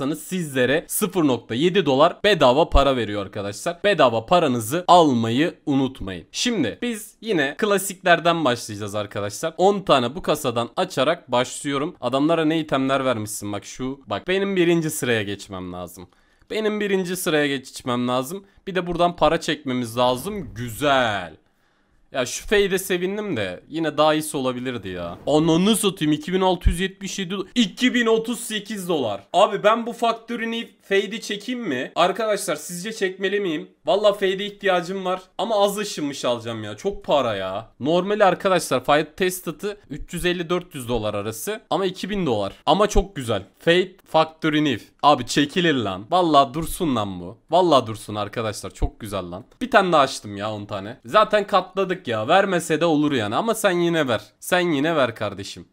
alırsanız sizlere 0.7 dolar bedava para veriyor arkadaşlar. Bedava paranızı almayı unutmayın. Şimdi biz yine klasiklerden başlayacağız arkadaşlar. 10 tane bu kasadan açarak başlıyorum. Adamlara ne itemler vermişsin bak şu. Bak benim birinci sıraya geçmem lazım. Benim birinci sıraya geçmem lazım. Bir de buradan para çekmemiz lazım. Güzel. Ya şu feyde sevindim de yine daha iyisi olabilirdi ya. Ananı satayım 2677 2038 dolar. Abi ben bu faktörünü fade'i çekeyim mi? Arkadaşlar sizce çekmeli miyim? Valla fade'e ihtiyacım var ama az ışınmış alacağım ya. Çok para ya. Normali arkadaşlar fade testatı 350-400 dolar arası ama 2000 dolar. Ama çok güzel. Fade faktörünü Abi çekilir lan. Valla dursun lan bu. Valla dursun arkadaşlar çok güzel lan. Bir tane daha açtım ya 10 tane. Zaten katladık Yazık ya vermese de olur yani ama sen yine ver. Sen yine ver kardeşim.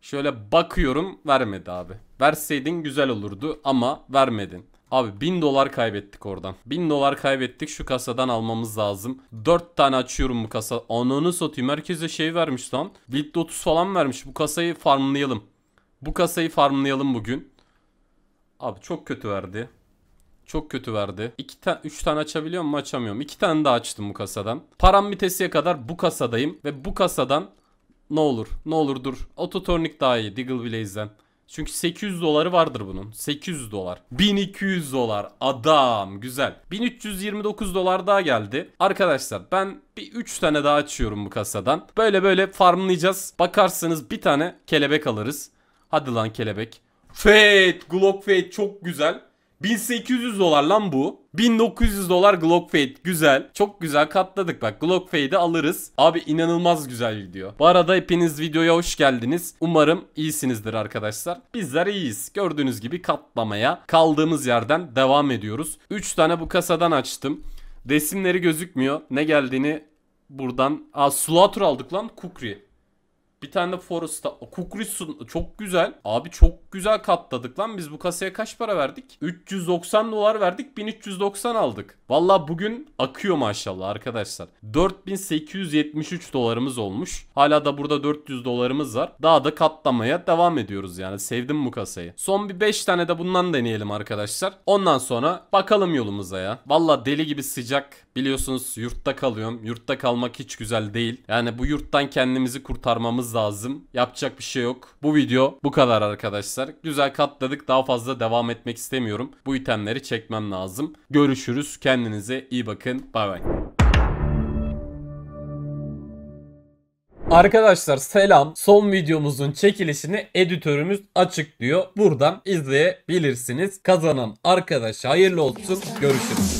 Şöyle bakıyorum vermedi abi. Verseydin güzel olurdu ama vermedin. Abi 1000 dolar kaybettik oradan. 1000 dolar kaybettik şu kasadan almamız lazım. 4 tane açıyorum bu kasa. Ananı satayım herkese şey vermiş lan. Wild 30 falan vermiş. Bu kasayı farmlayalım. Bu kasayı farmlayalım bugün. Abi çok kötü verdi. Çok kötü verdi. 2 tane 3 tane açabiliyor mu? Açamıyorum. 2 tane daha açtım bu kasadan. Param bitesiye kadar bu kasadayım ve bu kasadan ne olur? Ne olur dur. Ototornik daha iyi Diggle Blaze'den. Çünkü 800 doları vardır bunun. 800 dolar. 1200 dolar. Adam. Güzel. 1329 dolar daha geldi. Arkadaşlar ben bir 3 tane daha açıyorum bu kasadan. Böyle böyle farmlayacağız. Bakarsanız bir tane kelebek alırız. Hadi lan kelebek. Fate. Glock Fate çok güzel. 1800 dolar lan bu. 1900 dolar Glock Fade. Güzel. Çok güzel katladık bak. Glock Fade'i alırız. Abi inanılmaz güzel video. Bu arada hepiniz videoya hoş geldiniz. Umarım iyisinizdir arkadaşlar. Bizler iyiyiz. Gördüğünüz gibi katlamaya kaldığımız yerden devam ediyoruz. 3 tane bu kasadan açtım. Resimleri gözükmüyor. Ne geldiğini buradan... Aa Slaughter aldık lan. Kukri. Bir tane de Forest'a. Kukri sun... çok güzel. Abi çok güzel katladık lan. Biz bu kasaya kaç para verdik? 390 dolar verdik. 1390 aldık. Valla bugün akıyor maşallah arkadaşlar. 4873 dolarımız olmuş. Hala da burada 400 dolarımız var. Daha da katlamaya devam ediyoruz yani. Sevdim bu kasayı. Son bir 5 tane de bundan deneyelim arkadaşlar. Ondan sonra bakalım yolumuza ya. Valla deli gibi sıcak. Biliyorsunuz yurtta kalıyorum. Yurtta kalmak hiç güzel değil. Yani bu yurttan kendimizi kurtarmamız lazım. Yapacak bir şey yok. Bu video bu kadar arkadaşlar arkadaşlar. Güzel katladık. Daha fazla devam etmek istemiyorum. Bu itemleri çekmem lazım. Görüşürüz. Kendinize iyi bakın. Bay bay. Arkadaşlar selam. Son videomuzun çekilişini editörümüz açıklıyor. Buradan izleyebilirsiniz. Kazanan arkadaş hayırlı olsun. Görüşürüz.